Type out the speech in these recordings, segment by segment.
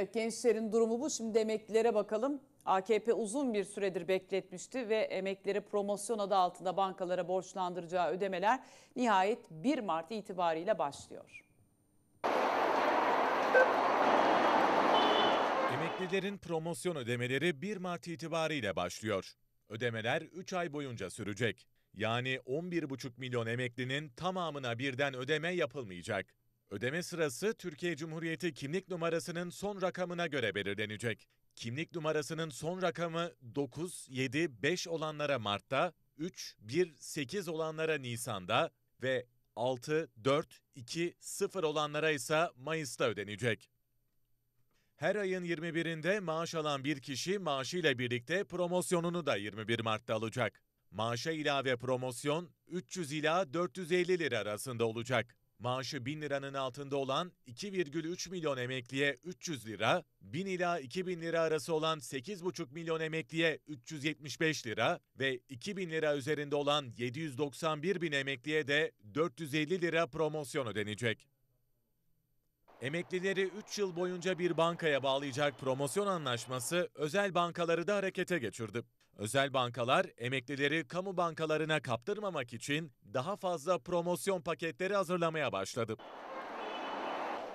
Evet gençlerin durumu bu. Şimdi emeklilere bakalım. AKP uzun bir süredir bekletmişti ve emeklileri promosyon adı altında bankalara borçlandıracağı ödemeler nihayet 1 Mart itibariyle başlıyor. Emeklilerin promosyon ödemeleri 1 Mart itibariyle başlıyor. Ödemeler 3 ay boyunca sürecek. Yani 11,5 milyon emeklinin tamamına birden ödeme yapılmayacak. Ödeme sırası Türkiye Cumhuriyeti kimlik numarasının son rakamına göre belirlenecek. Kimlik numarasının son rakamı 9, 7, 5 olanlara Mart'ta, 3, 1, 8 olanlara Nisan'da ve 6, 4, 2, 0 olanlara ise Mayıs'ta ödenecek. Her ayın 21'inde maaş alan bir kişi maaşıyla birlikte promosyonunu da 21 Mart'ta alacak. Maaşa ilave promosyon 300 ila 450 lira arasında olacak. Maaşı 1000 liranın altında olan 2,3 milyon emekliye 300 lira, 1000 ila 2000 lira arası olan 8,5 milyon emekliye 375 lira ve 2000 lira üzerinde olan 791 bin emekliye de 450 lira promosyon ödenecek. Emeklileri 3 yıl boyunca bir bankaya bağlayacak promosyon anlaşması özel bankaları da harekete geçirdi. Özel bankalar emeklileri kamu bankalarına kaptırmamak için daha fazla promosyon paketleri hazırlamaya başladı.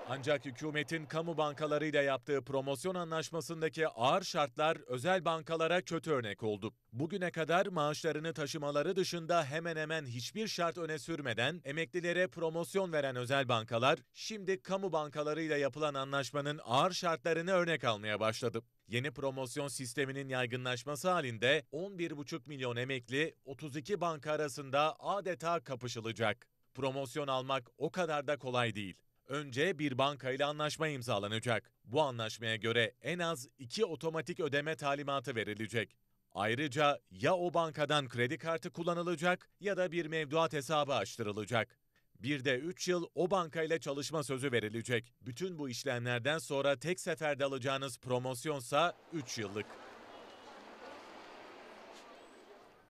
Ancak hükümetin kamu bankalarıyla yaptığı promosyon anlaşmasındaki ağır şartlar özel bankalara kötü örnek oldu. Bugüne kadar maaşlarını taşımaları dışında hemen hemen hiçbir şart öne sürmeden emeklilere promosyon veren özel bankalar şimdi kamu bankalarıyla yapılan anlaşmanın ağır şartlarını örnek almaya başladı. Yeni promosyon sisteminin yaygınlaşması halinde 11,5 milyon emekli 32 banka arasında adeta kapışılacak. Promosyon almak o kadar da kolay değil. Önce bir bankayla anlaşma imzalanacak. Bu anlaşmaya göre en az iki otomatik ödeme talimatı verilecek. Ayrıca ya o bankadan kredi kartı kullanılacak ya da bir mevduat hesabı açtırılacak. Bir de 3 yıl o bankayla çalışma sözü verilecek. Bütün bu işlemlerden sonra tek seferde alacağınız promosyonsa 3 yıllık.